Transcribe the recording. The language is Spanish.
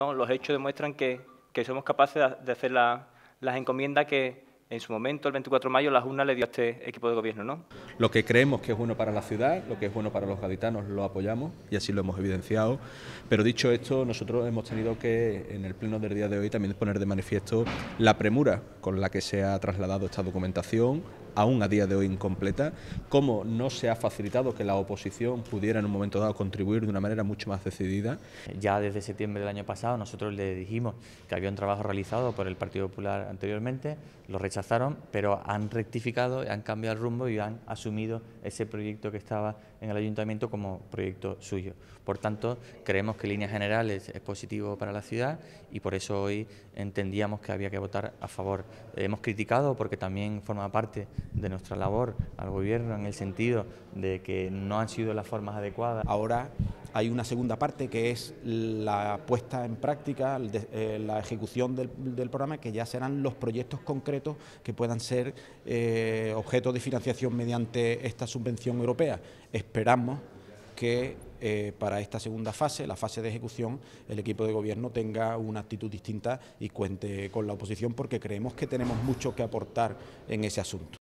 Los hechos demuestran que, somos capaces de hacer las encomiendas que en su momento, el 24 de mayo, la Junta le dio a este equipo de gobierno. ¿no? Lo que creemos que es bueno para la ciudad, lo que es bueno para los gaditanos, lo apoyamos y así lo hemos evidenciado. Pero dicho esto, nosotros hemos tenido que, en el pleno del día de hoy, también poner de manifiesto la premura con la que se ha trasladado esta documentación, aún a día de hoy incompleta, cómo no se ha facilitado que la oposición pudiera en un momento dado contribuir de una manera mucho más decidida. Ya desde septiembre del año pasado nosotros le dijimos que había un trabajo realizado por el Partido Popular anteriormente, lo rechazaron, pero han rectificado, han cambiado el rumbo y han asumido ese proyecto que estaba en el ayuntamiento como proyecto suyo. Por tanto, creemos que líneas generales es positivo para la ciudad y por eso hoy entendíamos que había que votar a favor hemos criticado porque también forma parte de nuestra labor al gobierno en el sentido de que no han sido las formas adecuadas. Ahora hay una segunda parte que es la puesta en práctica, eh, la ejecución del, programa, que ya serán los proyectos concretos que puedan ser eh, objeto de financiación mediante esta subvención europea. Esperamos que eh, para esta segunda fase, la fase de ejecución, el equipo de gobierno tenga una actitud distinta y cuente con la oposición porque creemos que tenemos mucho que aportar en ese asunto.